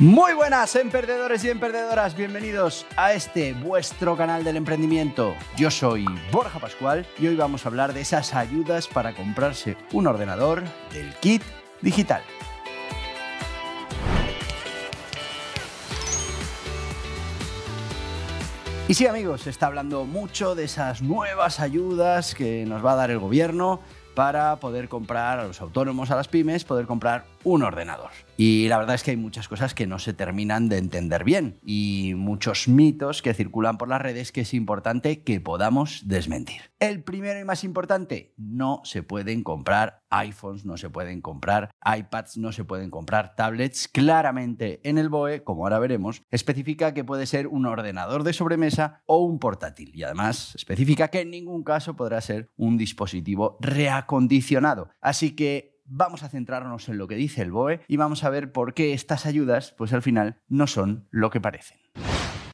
Muy buenas, emprendedores y emprendedoras, bienvenidos a este vuestro canal del emprendimiento. Yo soy Borja Pascual y hoy vamos a hablar de esas ayudas para comprarse un ordenador del kit digital. Y sí amigos, se está hablando mucho de esas nuevas ayudas que nos va a dar el gobierno para poder comprar a los autónomos, a las pymes, poder comprar un ordenador. Y la verdad es que hay muchas cosas que no se terminan de entender bien y muchos mitos que circulan por las redes que es importante que podamos desmentir. El primero y más importante, no se pueden comprar iPhones, no se pueden comprar iPads, no se pueden comprar tablets. Claramente en el BOE, como ahora veremos, especifica que puede ser un ordenador de sobremesa o un portátil. Y además especifica que en ningún caso podrá ser un dispositivo reacondicionado. Así que vamos a centrarnos en lo que dice el BOE y vamos a ver por qué estas ayudas, pues al final, no son lo que parecen.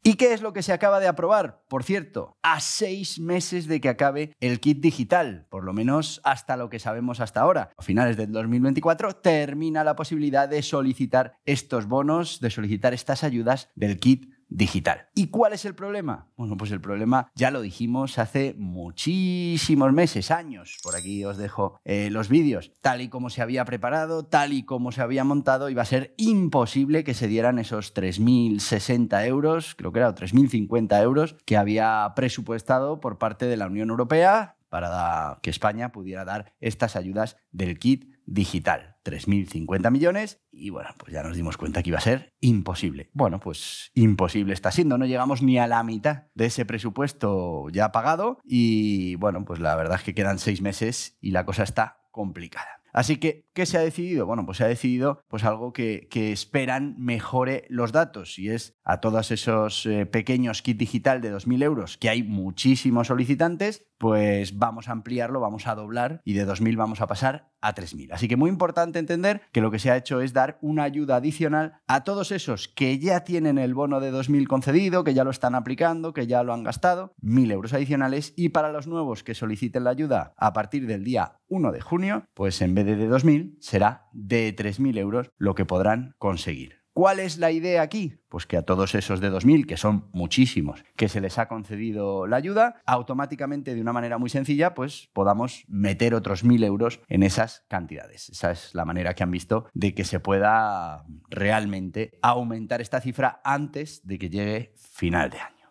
¿Y qué es lo que se acaba de aprobar? Por cierto, a seis meses de que acabe el kit digital, por lo menos hasta lo que sabemos hasta ahora. A finales del 2024 termina la posibilidad de solicitar estos bonos, de solicitar estas ayudas del kit digital. ¿Y cuál es el problema? Bueno, pues el problema ya lo dijimos hace muchísimos meses, años. Por aquí os dejo eh, los vídeos. Tal y como se había preparado, tal y como se había montado, iba a ser imposible que se dieran esos 3.060 euros, creo que era 3.050 euros, que había presupuestado por parte de la Unión Europea para que España pudiera dar estas ayudas del kit digital. 3.050 millones y bueno, pues ya nos dimos cuenta que iba a ser imposible. Bueno, pues imposible está siendo, no llegamos ni a la mitad de ese presupuesto ya pagado y bueno, pues la verdad es que quedan seis meses y la cosa está complicada. Así que, ¿qué se ha decidido? Bueno, pues se ha decidido pues algo que, esperan mejore los datos y es a todos esos eh, pequeños kit digital de 2.000 euros, que hay muchísimos solicitantes, pues vamos a ampliarlo, vamos a doblar y de 2.000 vamos a pasar a 3.000. Así que muy importante entender que lo que se ha hecho es dar una ayuda adicional a todos esos que ya tienen el bono de 2.000 concedido, que ya lo están aplicando, que ya lo han gastado, 1.000 euros adicionales y para los nuevos que soliciten la ayuda a partir del día 1 de junio, pues en vez de 2.000 será de 3.000 euros lo que podrán conseguir. ¿Cuál es la idea aquí? Pues que a todos esos de 2.000, que son muchísimos, que se les ha concedido la ayuda, automáticamente de una manera muy sencilla, pues podamos meter otros 1.000 euros en esas cantidades. Esa es la manera que han visto de que se pueda realmente aumentar esta cifra antes de que llegue final de año.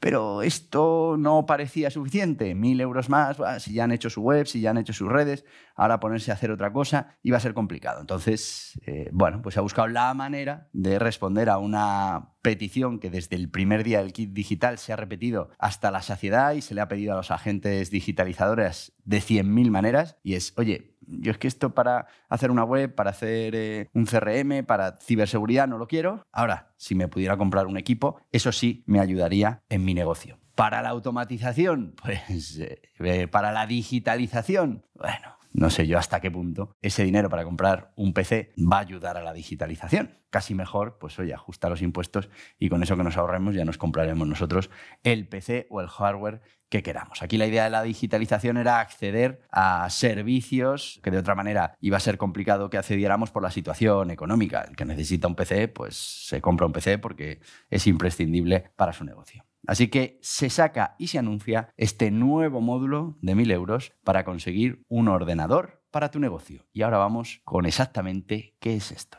Pero esto no parecía suficiente. Mil euros más, si ya han hecho su web, si ya han hecho sus redes, ahora ponerse a hacer otra cosa iba a ser complicado. Entonces, eh, bueno, pues ha buscado la manera de responder a una petición que desde el primer día del kit digital se ha repetido hasta la saciedad y se le ha pedido a los agentes digitalizadores de 100.000 maneras y es, oye, yo es que esto para hacer una web, para hacer eh, un CRM, para ciberseguridad, no lo quiero. Ahora, si me pudiera comprar un equipo, eso sí me ayudaría en mi negocio. Para la automatización, pues eh, para la digitalización, bueno, no sé yo hasta qué punto ese dinero para comprar un PC va a ayudar a la digitalización. Casi mejor, pues oye, ajusta los impuestos y con eso que nos ahorremos ya nos compraremos nosotros el PC o el hardware que queramos. Aquí la idea de la digitalización era acceder a servicios que de otra manera iba a ser complicado que accediéramos por la situación económica. El que necesita un PC, pues se compra un PC porque es imprescindible para su negocio. Así que se saca y se anuncia este nuevo módulo de 1.000 euros para conseguir un ordenador para tu negocio. Y ahora vamos con exactamente qué es esto.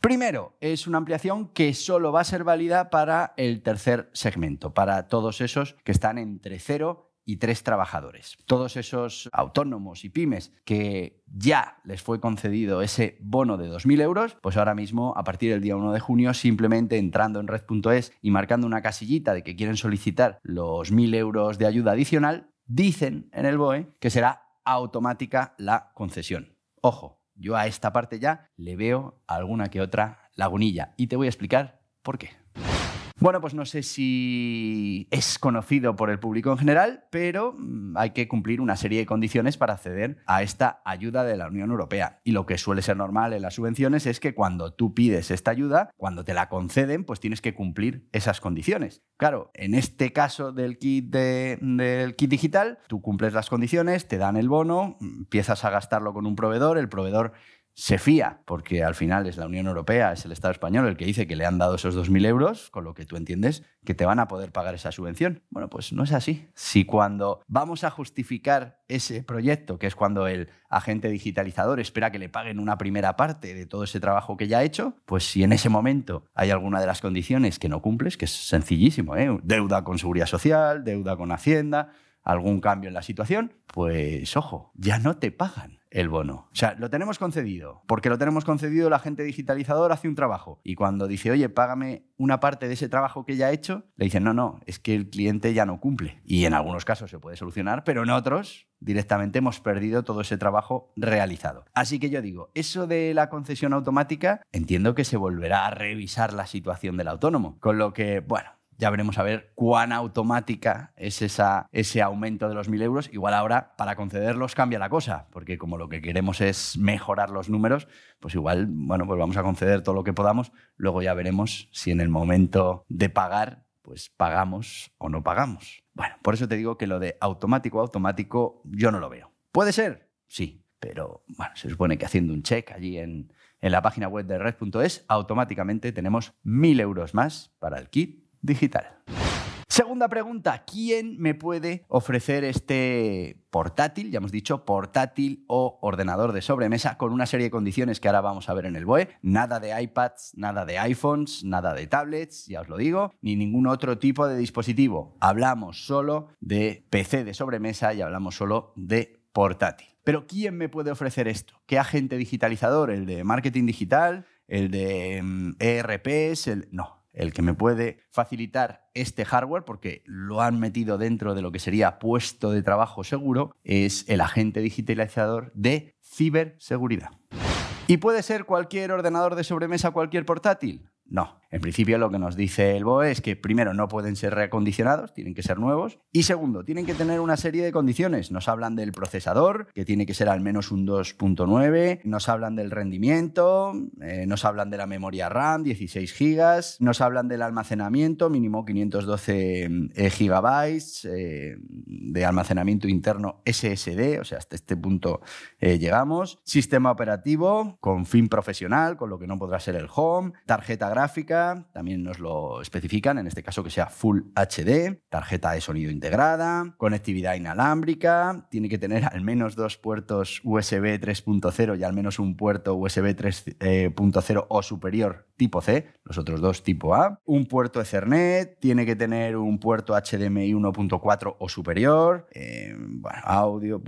Primero, es una ampliación que solo va a ser válida para el tercer segmento, para todos esos que están entre 0 y tres trabajadores. Todos esos autónomos y pymes que ya les fue concedido ese bono de 2.000 euros, pues ahora mismo, a partir del día 1 de junio, simplemente entrando en red.es y marcando una casillita de que quieren solicitar los 1.000 euros de ayuda adicional, dicen en el BOE que será automática la concesión. Ojo, yo a esta parte ya le veo alguna que otra lagunilla y te voy a explicar por qué. Bueno, pues no sé si es conocido por el público en general, pero mm, hay que cumplir una serie de condiciones para acceder a esta ayuda de la Unión Europea. Y lo que suele ser normal en las subvenciones es que cuando tú pides esta ayuda, cuando te la conceden, pues tienes que cumplir esas condiciones. Claro, en este caso del kit, digital, tú cumples las condiciones, te dan el bono, mm, empiezas a gastarlo con un proveedor, el proveedor se fía, porque al final es la Unión Europea, es el Estado español el que dice que le han dado esos 2.000 euros, con lo que tú entiendes que te van a poder pagar esa subvención. Bueno, pues no es así. Si cuando vamos a justificar ese proyecto, que es cuando el agente digitalizador espera que le paguen una primera parte de todo ese trabajo que ya ha hecho, pues si en ese momento hay alguna de las condiciones que no cumples, que es sencillísimo, ¿eh? deuda con seguridad social, deuda con hacienda, algún cambio en la situación, pues ojo, ya no te pagan el bono. O sea, lo tenemos concedido, porque lo tenemos concedido, la gente digitalizadora hace un trabajo. Y cuando dice, oye, págame una parte de ese trabajo que ya he hecho, le dicen, no, no, es que el cliente ya no cumple. Y en algunos casos se puede solucionar, pero en otros directamente hemos perdido todo ese trabajo realizado. Así que yo digo, eso de la concesión automática, entiendo que se volverá a revisar la situación del autónomo. Con lo que, bueno, ya veremos a ver cuán automática es ese aumento de los 1.000 euros. Igual ahora, para concederlos, cambia la cosa, porque como lo que queremos es mejorar los números, pues igual, bueno, pues vamos a conceder todo lo que podamos. Luego ya veremos si en el momento de pagar, pues pagamos o no pagamos. Bueno, por eso te digo que lo de automático, automático, yo no lo veo. ¿Puede ser? Sí, pero bueno, se supone que haciendo un check allí en, en la página web de red.es, automáticamente tenemos 1.000 euros más para el kit digital. Segunda pregunta, ¿quién me puede ofrecer este portátil? Ya hemos dicho, portátil o ordenador de sobremesa con una serie de condiciones que ahora vamos a ver en el BOE. Nada de iPads, nada de iPhones, nada de tablets, ya os lo digo, ni ningún otro tipo de dispositivo. Hablamos solo de PC de sobremesa y hablamos solo de portátil. Pero ¿quién me puede ofrecer esto? ¿Qué agente digitalizador? ¿El de marketing digital? ¿El de mm, ERPs? El... No, el que me puede facilitar este hardware, porque lo han metido dentro de lo que sería puesto de trabajo seguro, es el agente digitalizador de ciberseguridad. ¿Y puede ser cualquier ordenador de sobremesa, cualquier portátil? No, en principio lo que nos dice el BOE es que primero no pueden ser reacondicionados, tienen que ser nuevos, y segundo, tienen que tener una serie de condiciones. Nos hablan del procesador, que tiene que ser al menos un 2.9, nos hablan del rendimiento, eh, nos hablan de la memoria RAM, 16 GB, nos hablan del almacenamiento, mínimo 512 eh, GB eh, de almacenamiento interno SSD, o sea, hasta este punto llegamos, sistema operativo con fin profesional, con lo que no podrá ser el home, tarjeta gráfica, también nos lo especifican, en este caso que sea Full HD, tarjeta de sonido integrada, conectividad inalámbrica, tiene que tener al menos dos puertos USB 3.0 y al menos un puerto USB 3.0 eh, o superior tipo C, los otros dos tipo A, un puerto Ethernet, tiene que tener un puerto HDMI 1.4 o superior, eh, audio.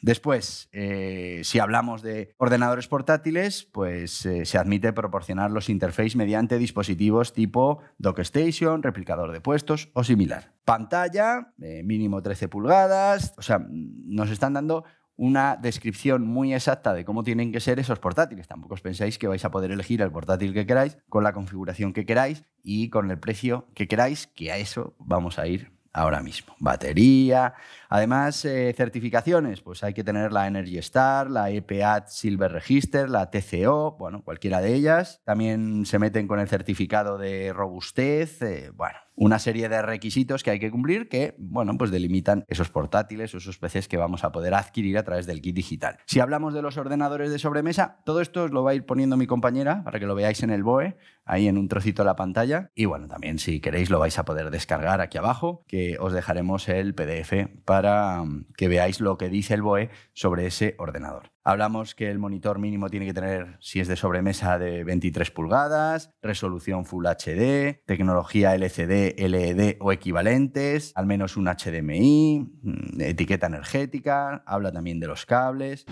Después, eh, si hablamos de ordenadores portátiles, pues se admite proporcionar los interfaces mediante dispositivos dispositivos tipo Station, replicador de puestos o similar. Pantalla, eh, mínimo 13 pulgadas, o sea, nos están dando una descripción muy exacta de cómo tienen que ser esos portátiles. Tampoco os pensáis que vais a poder elegir el portátil que queráis, con la configuración que queráis y con el precio que queráis, que a eso vamos a ir ahora mismo. Batería. Además, eh, certificaciones. Pues hay que tener la Energy Star, la EPA Silver Register, la TCO, bueno, cualquiera de ellas. También se meten con el certificado de robustez. Eh, bueno, una serie de requisitos que hay que cumplir que, bueno, pues delimitan esos portátiles o esos PCs que vamos a poder adquirir a través del kit digital. Si hablamos de los ordenadores de sobremesa, todo esto os lo va a ir poniendo mi compañera para que lo veáis en el BOE, ahí en un trocito de la pantalla. Y bueno, también si queréis lo vais a poder descargar aquí abajo, que os dejaremos el PDF para mm, que veáis lo que dice el BOE sobre ese ordenador. Hablamos que el monitor mínimo tiene que tener, si es de sobremesa, de 23 pulgadas, resolución Full HD, tecnología LCD, LED o equivalentes, al menos un HDMI, mm, etiqueta energética, habla también de los cables.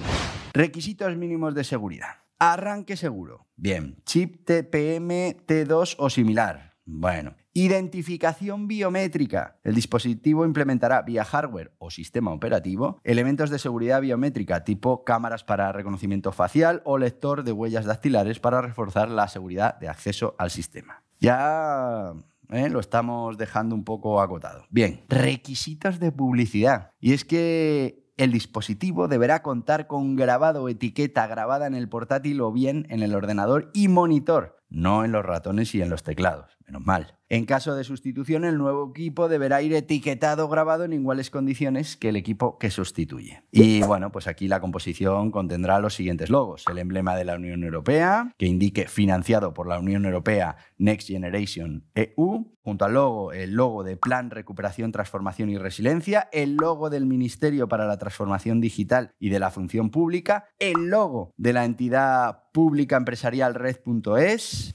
Requisitos mínimos de seguridad. Arranque seguro. Bien, chip TPM T2 o similar. Bueno, Identificación biométrica. El dispositivo implementará vía hardware o sistema operativo elementos de seguridad biométrica tipo cámaras para reconocimiento facial o lector de huellas dactilares para reforzar la seguridad de acceso al sistema. Ya ¿eh? lo estamos dejando un poco agotado. Bien, requisitos de publicidad. Y es que el dispositivo deberá contar con grabado, o etiqueta grabada en el portátil o bien en el ordenador y monitor no en los ratones y en los teclados, menos mal. En caso de sustitución, el nuevo equipo deberá ir etiquetado grabado en iguales condiciones que el equipo que sustituye. Y bueno, pues aquí la composición contendrá los siguientes logos. El emblema de la Unión Europea, que indique financiado por la Unión Europea Next Generation EU. Junto al logo, el logo de Plan Recuperación, Transformación y Resiliencia. El logo del Ministerio para la Transformación Digital y de la Función Pública. El logo de la entidad públicaempresarialred.es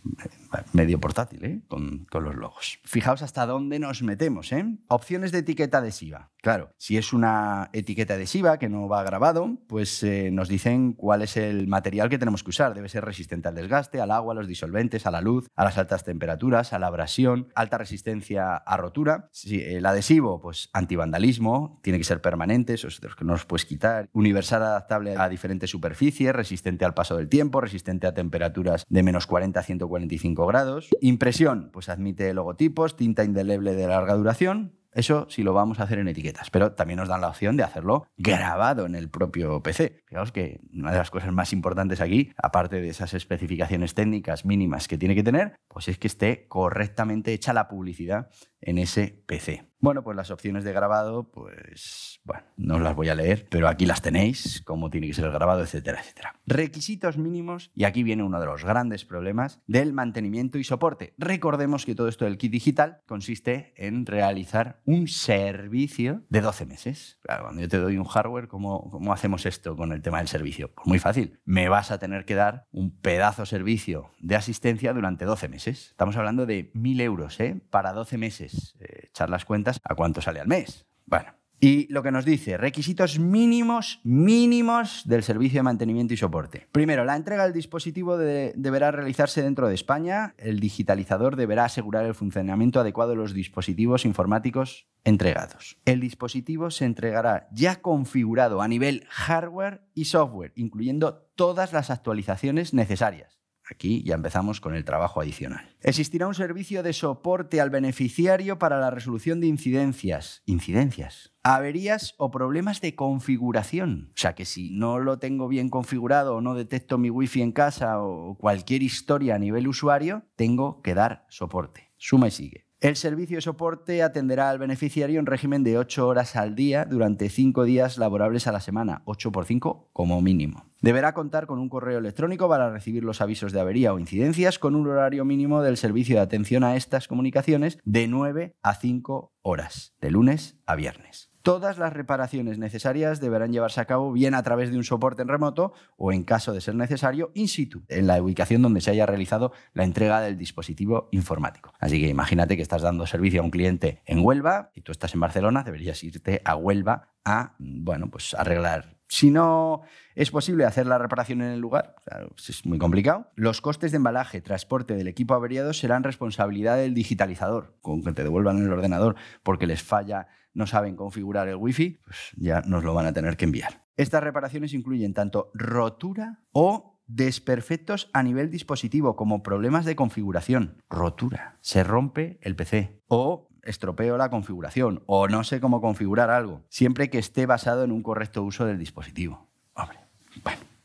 medio portátil, ¿eh? con, con, los logos. Fijaos hasta dónde nos metemos. ¿eh? Opciones de etiqueta adhesiva. Claro, si es una etiqueta adhesiva que no va grabado, pues eh, nos dicen cuál es el material que tenemos que usar. Debe ser resistente al desgaste, al agua, a los disolventes, a la luz, a las altas temperaturas, a la abrasión, alta resistencia a rotura. Si el adhesivo, pues antivandalismo, tiene que ser permanente, esos que no los puedes quitar. Universal adaptable a diferentes superficies, resistente al paso del tiempo, resistente a temperaturas de menos 40 a 145 grados. Impresión, pues admite logotipos, tinta indeleble de larga duración eso sí lo vamos a hacer en etiquetas, pero también nos dan la opción de hacerlo grabado en el propio PC. Fijaos que una de las cosas más importantes aquí, aparte de esas especificaciones técnicas mínimas que tiene que tener, pues es que esté correctamente hecha la publicidad en ese PC. Bueno, pues las opciones de grabado, pues bueno, no las voy a leer, pero aquí las tenéis, cómo tiene que ser el grabado, etcétera, etcétera. Requisitos mínimos, y aquí viene uno de los grandes problemas del mantenimiento y soporte. Recordemos que todo esto del kit digital consiste en realizar un servicio de 12 meses. Claro, cuando yo te doy un hardware, ¿cómo, hacemos esto con el tema del servicio? Pues muy fácil, me vas a tener que dar un pedazo servicio de asistencia durante 12 meses. Estamos hablando de 1.000 euros, ¿eh? Para 12 meses. Pues, eh, echar las cuentas a cuánto sale al mes. Bueno, y lo que nos dice, requisitos mínimos, mínimos del servicio de mantenimiento y soporte. Primero, la entrega del dispositivo deberá realizarse dentro de España. El digitalizador deberá asegurar el funcionamiento adecuado de los dispositivos informáticos entregados. El dispositivo se entregará ya configurado a nivel hardware y software, incluyendo todas las actualizaciones necesarias. Aquí ya empezamos con el trabajo adicional. Existirá un servicio de soporte al beneficiario para la resolución de incidencias. Incidencias. Averías o problemas de configuración. O sea que si no lo tengo bien configurado o no detecto mi wifi en casa o cualquier historia a nivel usuario, tengo que dar soporte. Suma y sigue. El servicio de soporte atenderá al beneficiario en régimen de 8 horas al día durante 5 días laborables a la semana, 8 por 5 como mínimo. Deberá contar con un correo electrónico para recibir los avisos de avería o incidencias con un horario mínimo del servicio de atención a estas comunicaciones de 9 a 5 horas, de lunes a viernes. Todas las reparaciones necesarias deberán llevarse a cabo bien a través de un soporte en remoto o, en caso de ser necesario, in situ, en la ubicación donde se haya realizado la entrega del dispositivo informático. Así que imagínate que estás dando servicio a un cliente en Huelva y tú estás en Barcelona, deberías irte a Huelva a, bueno, pues arreglar si no es posible hacer la reparación en el lugar, es muy complicado, los costes de embalaje, transporte del equipo averiado serán responsabilidad del digitalizador, con que te devuelvan el ordenador porque les falla, no saben configurar el wifi, pues ya nos lo van a tener que enviar. Estas reparaciones incluyen tanto rotura o desperfectos a nivel dispositivo, como problemas de configuración, rotura, se rompe el PC o estropeo la configuración o no sé cómo configurar algo, siempre que esté basado en un correcto uso del dispositivo.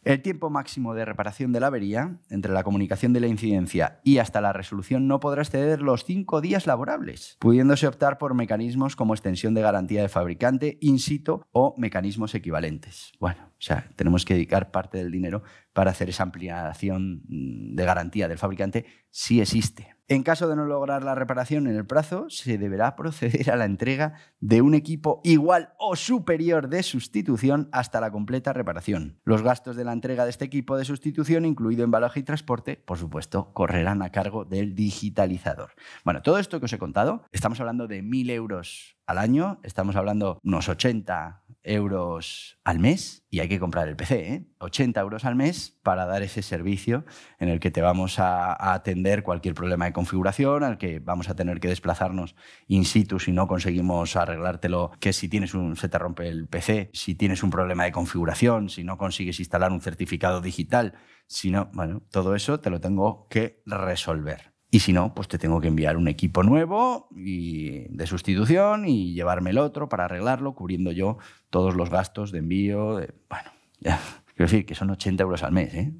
El tiempo máximo de reparación de la avería, entre la comunicación de la incidencia y hasta la resolución, no podrá exceder los cinco días laborables, pudiéndose optar por mecanismos como extensión de garantía del fabricante, in situ o mecanismos equivalentes. Bueno, o sea, tenemos que dedicar parte del dinero para hacer esa ampliación de garantía del fabricante si existe. En caso de no lograr la reparación en el plazo, se deberá proceder a la entrega de un equipo igual o superior de sustitución hasta la completa reparación. Los gastos de la entrega de este equipo de sustitución, incluido embalaje y transporte, por supuesto, correrán a cargo del digitalizador. Bueno, todo esto que os he contado, estamos hablando de 1.000 euros al año, estamos hablando unos 80 euros al mes y hay que comprar el PC, 80 ¿eh? euros al mes para dar ese servicio en el que te vamos a, atender cualquier problema de configuración, al que vamos a tener que desplazarnos in situ si no conseguimos arreglártelo, que si tienes un, se te rompe el PC, si tienes un problema de configuración, si no consigues instalar un certificado digital, si bueno, todo eso te lo tengo que resolver. Y si no, pues te tengo que enviar un equipo nuevo y de sustitución y llevarme el otro para arreglarlo, cubriendo yo todos los gastos de envío. Bueno, quiero decir que son 80 euros al mes. ¿eh?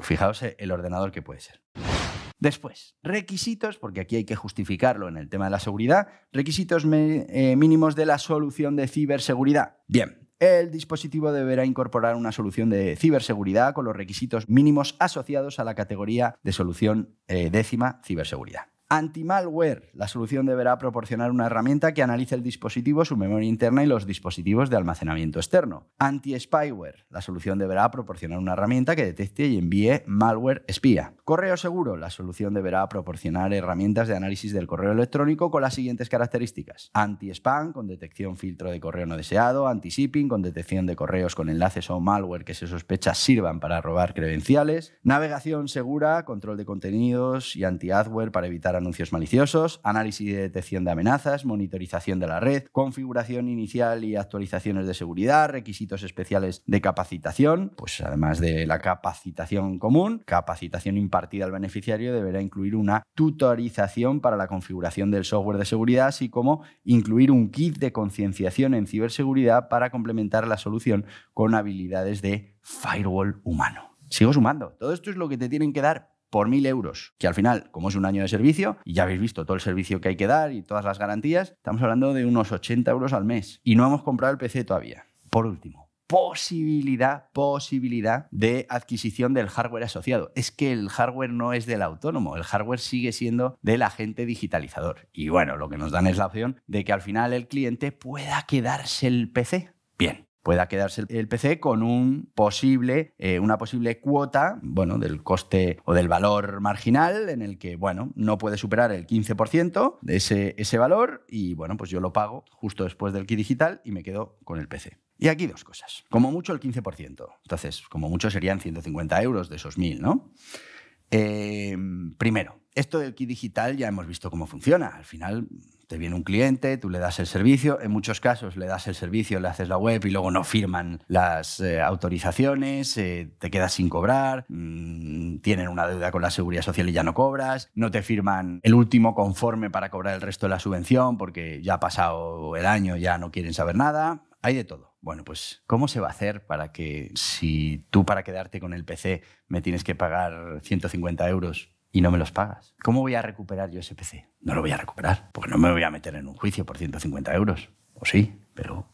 Fijaos eh, el ordenador que puede ser. Después, requisitos, porque aquí hay que justificarlo en el tema de la seguridad, requisitos eh, mínimos de la solución de ciberseguridad. Bien, el dispositivo deberá incorporar una solución de ciberseguridad con los requisitos mínimos asociados a la categoría de solución eh, décima ciberseguridad. Anti-malware. La solución deberá proporcionar una herramienta que analice el dispositivo, su memoria interna y los dispositivos de almacenamiento externo. Anti-spyware. La solución deberá proporcionar una herramienta que detecte y envíe malware espía. Correo seguro. La solución deberá proporcionar herramientas de análisis del correo electrónico con las siguientes características. Anti-spam con detección filtro de correo no deseado. Anti-shipping con detección de correos con enlaces o malware que se sospecha sirvan para robar credenciales. Navegación segura, control de contenidos y anti-adware para evitar anuncios maliciosos, análisis y detección de amenazas, monitorización de la red, configuración inicial y actualizaciones de seguridad, requisitos especiales de capacitación, pues además de la capacitación común, capacitación impartida al beneficiario deberá incluir una tutorización para la configuración del software de seguridad, así como incluir un kit de concienciación en ciberseguridad para complementar la solución con habilidades de firewall humano. Sigo sumando. Todo esto es lo que te tienen que dar por 1.000 euros, que al final, como es un año de servicio, y ya habéis visto todo el servicio que hay que dar y todas las garantías, estamos hablando de unos 80 euros al mes. Y no hemos comprado el PC todavía. Por último, posibilidad, posibilidad de adquisición del hardware asociado. Es que el hardware no es del autónomo, el hardware sigue siendo del agente digitalizador. Y bueno, lo que nos dan es la opción de que al final el cliente pueda quedarse el PC. Bien, pueda quedarse el PC con un posible, eh, una posible cuota bueno, del coste o del valor marginal en el que bueno, no puede superar el 15% de ese, ese valor y bueno, pues yo lo pago justo después del kit digital y me quedo con el PC. Y aquí dos cosas. Como mucho el 15%. Entonces, como mucho serían 150 euros de esos 1.000, ¿no? Eh, primero, esto del kit digital ya hemos visto cómo funciona. Al final te viene un cliente, tú le das el servicio, en muchos casos le das el servicio, le haces la web y luego no firman las eh, autorizaciones, eh, te quedas sin cobrar, mm, tienen una deuda con la seguridad social y ya no cobras, no te firman el último conforme para cobrar el resto de la subvención porque ya ha pasado el año, ya no quieren saber nada, hay de todo. Bueno, pues, ¿cómo se va a hacer para que si tú para quedarte con el PC me tienes que pagar 150 euros, y no me los pagas. ¿Cómo voy a recuperar yo ese PC? No lo voy a recuperar, porque no me voy a meter en un juicio por 150 euros. O sí, pero...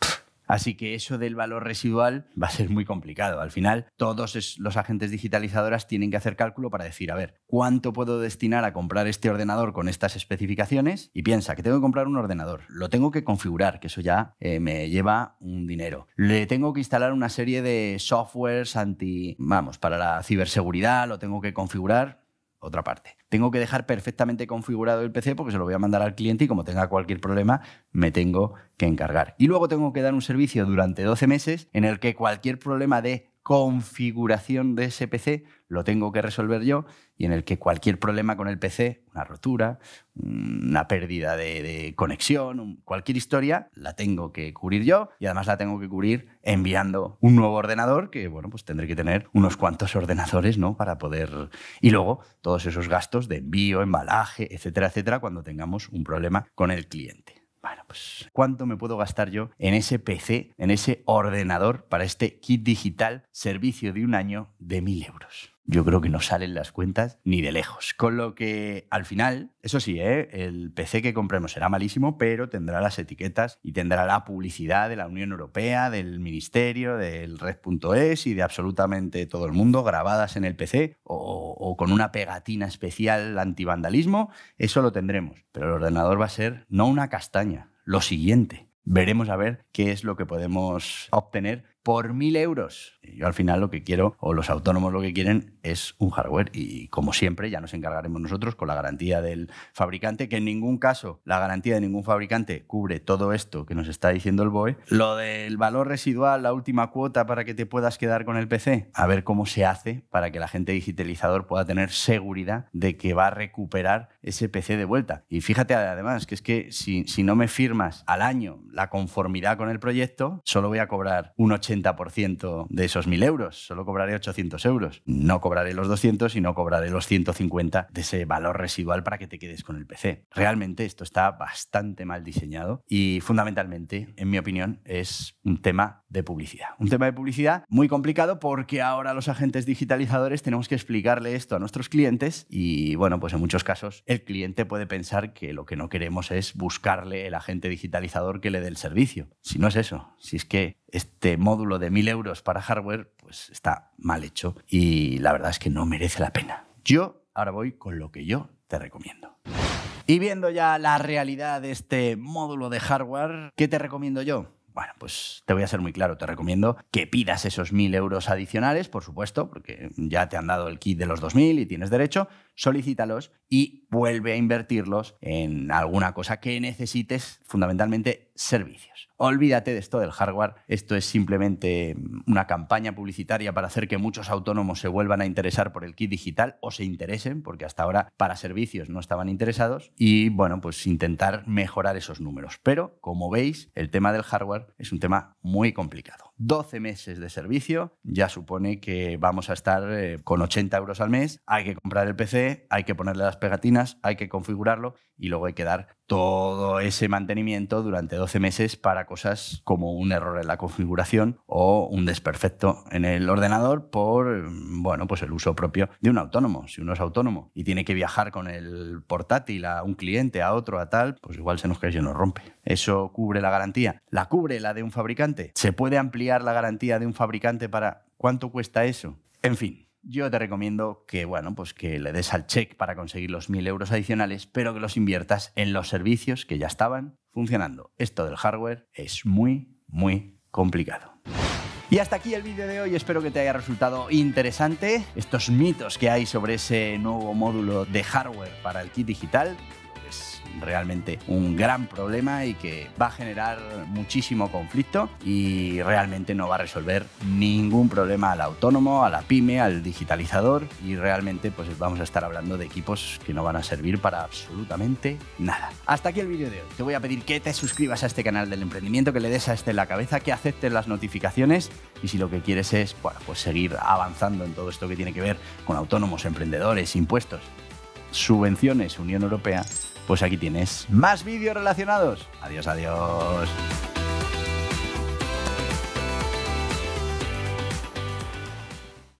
Así que eso del valor residual va a ser muy complicado. Al final, todos los agentes digitalizadoras tienen que hacer cálculo para decir, a ver, ¿cuánto puedo destinar a comprar este ordenador con estas especificaciones? Y piensa que tengo que comprar un ordenador, lo tengo que configurar, que eso ya eh, me lleva un dinero. Le tengo que instalar una serie de softwares anti, vamos, para la ciberseguridad, lo tengo que configurar, otra parte. Tengo que dejar perfectamente configurado el PC porque se lo voy a mandar al cliente y como tenga cualquier problema me tengo que encargar. Y luego tengo que dar un servicio durante 12 meses en el que cualquier problema de configuración de ese PC lo tengo que resolver yo y en el que cualquier problema con el PC, una rotura, una pérdida de, conexión, cualquier historia, la tengo que cubrir yo y además la tengo que cubrir enviando un nuevo ordenador que, bueno, pues tendré que tener unos cuantos ordenadores, ¿no? Para poder... Y luego todos esos gastos de envío, embalaje, etcétera, etcétera, cuando tengamos un problema con el cliente bueno, pues ¿cuánto me puedo gastar yo en ese PC, en ese ordenador para este kit digital, servicio de un año de mil euros? yo creo que no salen las cuentas ni de lejos. Con lo que al final, eso sí, ¿eh? el PC que compremos será malísimo, pero tendrá las etiquetas y tendrá la publicidad de la Unión Europea, del Ministerio, del Red.es y de absolutamente todo el mundo grabadas en el PC o, o con una pegatina especial antivandalismo. Eso lo tendremos. Pero el ordenador va a ser no una castaña, lo siguiente veremos a ver qué es lo que podemos obtener por mil euros. Yo al final lo que quiero, o los autónomos lo que quieren, es un hardware. Y como siempre, ya nos encargaremos nosotros con la garantía del fabricante, que en ningún caso la garantía de ningún fabricante cubre todo esto que nos está diciendo el BOE. Lo del valor residual, la última cuota para que te puedas quedar con el PC, a ver cómo se hace para que la gente digitalizador pueda tener seguridad de que va a recuperar ese PC de vuelta. Y fíjate además que es que si, si no me firmas al año la conformidad con el proyecto, solo voy a cobrar un 80 ciento de esos 1.000 euros, solo cobraré 800 euros. No cobraré los 200 y no cobraré los 150 de ese valor residual para que te quedes con el PC. Realmente esto está bastante mal diseñado y fundamentalmente, en mi opinión, es un tema de publicidad. Un tema de publicidad muy complicado porque ahora los agentes digitalizadores tenemos que explicarle esto a nuestros clientes y bueno, pues en muchos casos el cliente puede pensar que lo que no queremos es buscarle el agente digitalizador que le dé el servicio. Si no es eso, si es que este módulo de 1000 euros para hardware pues está mal hecho y la verdad es que no merece la pena. Yo ahora voy con lo que yo te recomiendo. Y viendo ya la realidad de este módulo de hardware, ¿qué te recomiendo yo? Bueno, pues te voy a ser muy claro, te recomiendo que pidas esos 1.000 euros adicionales, por supuesto, porque ya te han dado el kit de los 2.000 y tienes derecho, solicítalos y vuelve a invertirlos en alguna cosa que necesites, fundamentalmente servicios. Olvídate de esto del hardware, esto es simplemente una campaña publicitaria para hacer que muchos autónomos se vuelvan a interesar por el kit digital o se interesen, porque hasta ahora para servicios no estaban interesados, y bueno, pues intentar mejorar esos números. Pero como veis, el tema del hardware es un tema muy complicado. 12 meses de servicio ya supone que vamos a estar eh, con 80 euros al mes, hay que comprar el PC, hay que ponerle las pegatinas, hay que configurarlo y luego hay que dar todo ese mantenimiento durante 12 meses para cosas como un error en la configuración o un desperfecto en el ordenador por bueno, pues el uso propio de un autónomo. Si uno es autónomo y tiene que viajar con el portátil a un cliente, a otro, a tal, pues igual se nos cae y nos rompe. ¿Eso cubre la garantía? ¿La cubre la de un fabricante? ¿Se puede ampliar la garantía de un fabricante para cuánto cuesta eso? En fin, yo te recomiendo que, bueno, pues que le des al check para conseguir los 1.000 euros adicionales, pero que los inviertas en los servicios que ya estaban funcionando. Esto del hardware es muy, muy complicado. Y hasta aquí el vídeo de hoy, espero que te haya resultado interesante estos mitos que hay sobre ese nuevo módulo de hardware para el kit digital es realmente un gran problema y que va a generar muchísimo conflicto y realmente no va a resolver ningún problema al autónomo, a la pyme, al digitalizador y realmente pues vamos a estar hablando de equipos que no van a servir para absolutamente nada. Hasta aquí el vídeo de hoy. Te voy a pedir que te suscribas a este canal del emprendimiento, que le des a este en la cabeza, que aceptes las notificaciones y si lo que quieres es bueno, pues seguir avanzando en todo esto que tiene que ver con autónomos, emprendedores, impuestos subvenciones Unión Europea, pues aquí tienes más vídeos relacionados. Adiós, adiós.